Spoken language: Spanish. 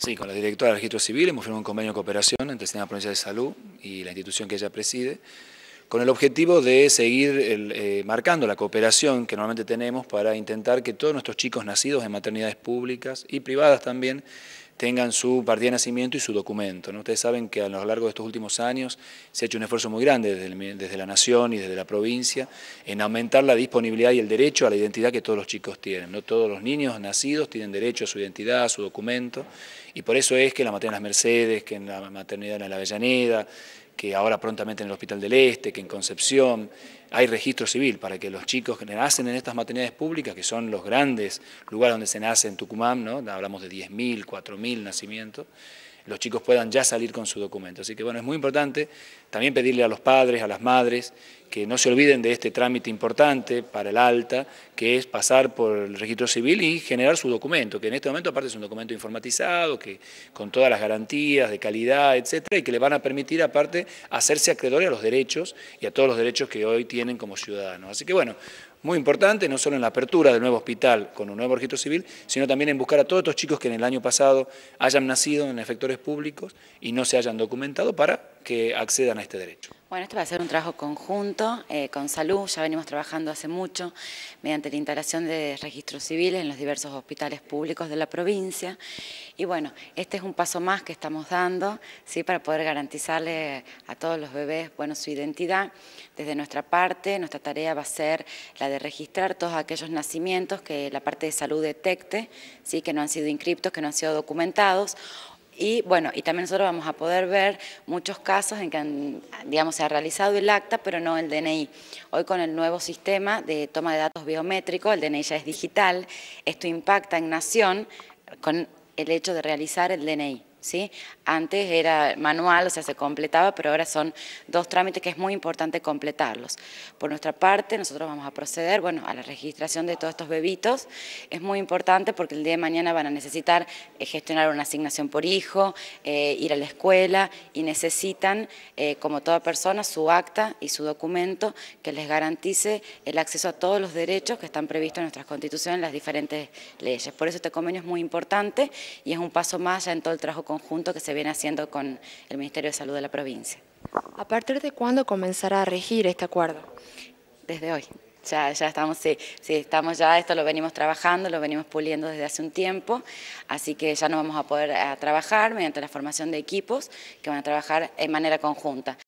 Sí, con la directora del registro civil hemos firmado un convenio de cooperación entre el Sistema de Salud y la institución que ella preside, con el objetivo de seguir eh, marcando la cooperación que normalmente tenemos para intentar que todos nuestros chicos nacidos en maternidades públicas y privadas también tengan su partida de nacimiento y su documento. Ustedes saben que a lo largo de estos últimos años se ha hecho un esfuerzo muy grande desde, la nación y desde la provincia en aumentar la disponibilidad y el derecho a la identidad que todos los chicos tienen. No todos los niños nacidos tienen derecho a su identidad, a su documento, y por eso es que en la maternidad de las Mercedes, que en la maternidad de la Avellaneda, que ahora prontamente en el Hospital del Este, que en Concepción, hay registro civil para que los chicos que nacen en estas maternidades públicas, que son los grandes lugares donde se nace en Tucumán, ¿no? hablamos de 10.000, 4.000 nacimientos, los chicos puedan ya salir con su documento. Así que bueno, es muy importante también pedirle a los padres, a las madres, que no se olviden de este trámite importante para el alta, que es pasar por el registro civil y generar su documento, que en este momento aparte es un documento informatizado, que con todas las garantías de calidad, etcétera, y que le van a permitir aparte hacerse acreedores a los derechos y a todos los derechos que hoy tienen como ciudadanos. Así que bueno, muy importante, no solo en la apertura del nuevo hospital con un nuevo registro civil, sino también en buscar a todos estos chicos que en el año pasado hayan nacido en efectores públicos y no se hayan documentado para que accedan a este derecho. Bueno, esto va a ser un trabajo conjunto eh, con salud, ya venimos trabajando hace mucho mediante la instalación de registros civiles en los diversos hospitales públicos de la provincia y bueno, este es un paso más que estamos dando ¿sí? para poder garantizarle a todos los bebés bueno, su identidad. Desde nuestra parte, nuestra tarea va a ser la de registrar todos aquellos nacimientos que la parte de salud detecte, ¿sí? que no han sido inscriptos, que no han sido documentados y bueno, y también nosotros vamos a poder ver muchos casos en que, digamos, se ha realizado el acta, pero no el DNI. Hoy con el nuevo sistema de toma de datos biométrico, el DNI ya es digital, esto impacta en Nación con el hecho de realizar el DNI. ¿sí? Antes era manual, o sea, se completaba, pero ahora son dos trámites que es muy importante completarlos. Por nuestra parte, nosotros vamos a proceder, bueno, a la registración de todos estos bebitos. Es muy importante porque el día de mañana van a necesitar eh, gestionar una asignación por hijo, eh, ir a la escuela y necesitan, eh, como toda persona, su acta y su documento que les garantice el acceso a todos los derechos que están previstos en nuestras constituciones, en las diferentes leyes. Por eso este convenio es muy importante y es un paso más ya en todo el trabajo conjunto que se viene haciendo con el Ministerio de Salud de la provincia. ¿A partir de cuándo comenzará a regir este acuerdo? Desde hoy. Ya, ya estamos, sí, sí, estamos ya, esto lo venimos trabajando, lo venimos puliendo desde hace un tiempo, así que ya nos vamos a poder trabajar mediante la formación de equipos que van a trabajar en manera conjunta.